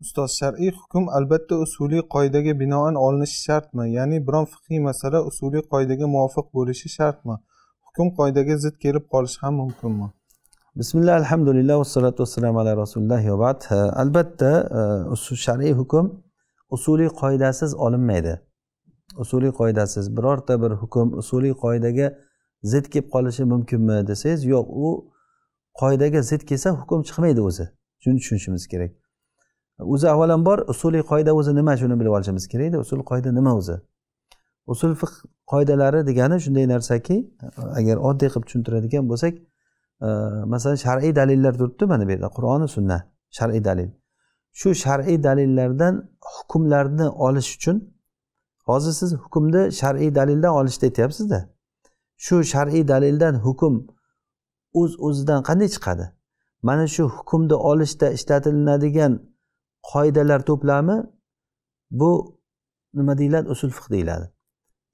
ustoz shar'iy hukm albatta usuliy qoidaga binoan olinishi shartmi ya'ni biron fiqiy masala usuliy qoidaga muvofiq bo'lishi shartmi hukm qoidaga zid kelib qolishi ham mumkinmi bismillah alhamdulillah vassalatu vassalamu ala rasulillah yobat albatta e, shar'iy hukm usuliy qoidasiz olinmaydi usuliy qoidasiz birorta bir hukm usuliy qoidaga zid kelib qolishi mumkinmi desangiz yo'q u qoidaga zid kelsa hukm chiqmaydi o'zi shuni tushunishimiz kerak o'zi avvalambor usuliy qoida o'zi nima shuni bilib olishimiz kerakda usul qoida nima o'zi usul fiq qoidalari degani shunday narsaki agar oddiy qilib tushuntiradigan bo'lsak e, masalan shar'iy dalillar turibdi mana bu yerda qur'oni sunna shar'iy dalil shu shar'iy dalillardan hukmlarni olish uchun hozir siz hukmni shar'iy dalildan olishni aytyapsizda shu shar'iy dalildan hukm o'z o'zidan qanday chiqadi mana shu hukmni olishda ishlatilinadigan qoidalar to'plami bu nima deyiladi usul fiq deyiladi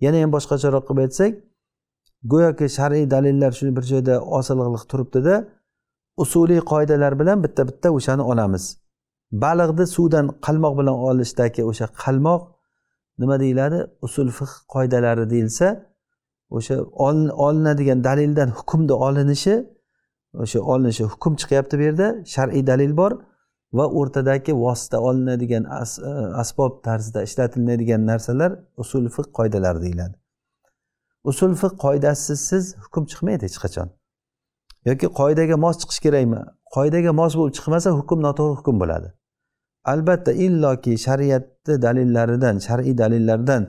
yana ham boshqacharoq qilib aytsak go'yoki shar'iy dalillar shuni bir joyda osilliq turibdida usuliy qoidalar bilan bitta bitta o'shani olamiz baliqni suvdan qalmoq bilan olishdagi o'sha qalmoq nima deyiladi usul fiq qoidalari deyilsa o'sha olinadigan dalildan hukmni olinishi o'sha olinishi hukm chiqyapti bu yerda shar'iy dalil bor va o'rtadagi vosita olinadigan e, asbob tarzida ishlatiladigan narsalar usul fiq qoidalari deyiladi usul fiq qoidasisiz hukm chiqmaydi hech qachon yoki qoidaga mos chiqish kerakmi qoidaga mos bo'lib chiqmasa hukm noto'g'ri hukm bo'ladi albatta illoki shariatni dalillaridan shar'iy dalillardan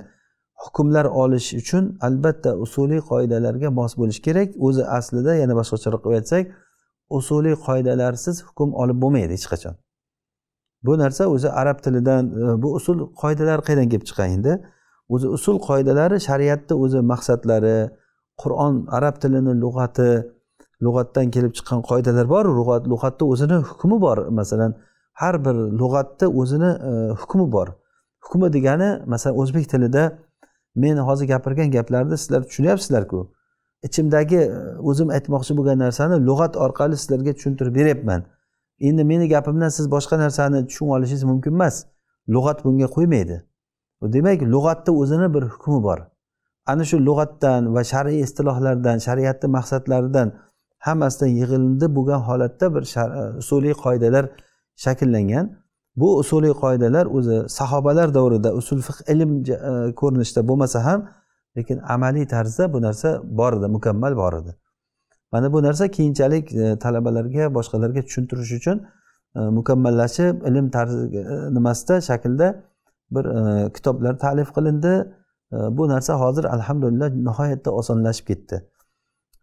hukmlar olish uchun albatta usuliy qoidalarga mos bo'lishi kerak o'zi aslida yana boshqacharoq qilib aytsak usuliy qoidalarsiz hukm olib bo'lmaydi hech qachon bu narsa o'zi arab tilidan e, bu usul qoidalar qayerdan kelib chiqqan endi o'zi usul qoidalari shariatni o'zi maqsadlari qur'on arab tilini lug'ati lug'atdan kelib chiqqan qoidalar bor lug'at lug'atni o'zini hukmi bor masalan har bir lug'atni o'zini e, hukmi bor hukmi degani masalan o'zbek tilida men hozir gapirgan gaplarni sizlar tushunyapsizlarku ichimdagi e, o'zim aytmoqchi bo'lgan narsani lug'at orqali sizlarga tushuntirib beryapman endi meni gapimdan siz boshqa narsani tushunib olishingiz mumkin emas lug'at bunga qo'ymaydi demak lug'atni o'zini bir hukmi bor ana shu lug'atdan va shar'iy istilohlardan shariatni maqsadlaridan hammasidan yig'indi bo'lgan holatda bir e, usuliy qoidalar shakllangan bu usuliy qoidalar o'zi sahobalar davrida usul fiq ilm e, ko'rinishida bo'lmasa ham lekin amaliy tarzda bu narsa bor edi mukammal bor edi mana bu narsa keyinchalik e, talabalarga boshqalarga tushuntirish uchun e, mukammallashib ilm tarzi e, nimasida shaklda bir kitoblar ta'lif qilindi bu narsa hozir alhamdulillah nihoyatda osonlashib ketdi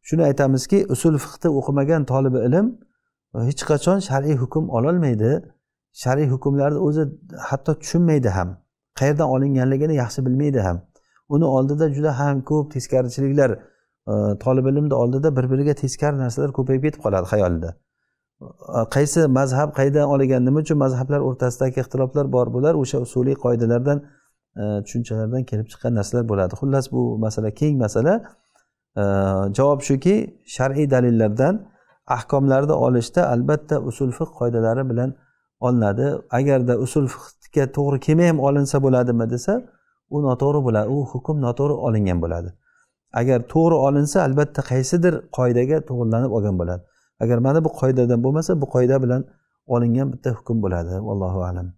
shuni aytamizki usul fiqni o'qimagan tolibi ilm hech qachon shar'iy hukm ololmaydi shar'iy hukmlarni o'zi hatto tushunmaydi ham qayerdan olinganligini yaxshi bilmaydi ham uni oldida juda ham ko'p teskarichiliklar tolib ilmni oldida bir biriga teskari narsalar ko'payib ketib qoladi xayolida qaysi mazhab qayerdan olgan nima uchun mazhablar o'rtasidagi ixtiloflar bor bular o'sha usuliy qoidalardan e, tushunchalardan kelib chiqqan narsalar bo'ladi xullas bu masala keng masala javob shuki shar'iy dalillardan ahkomlarni olishda albatta usul fiq qoidalari bilan olinadi agarda usul fiqga to'g'ri kelmay ham olinsa bo'ladimi desa u noto'g'ri bo'ladi u hukm noto'g'ri olingan bo'ladi agar to'g'ri olinsa albatta qaysidir qoidaga to'g'rilanib olgan bo'ladi agar mana bu qoidadan bo'lmasa bu qoida bilan olingan bitta hukm bo'ladi allohu alam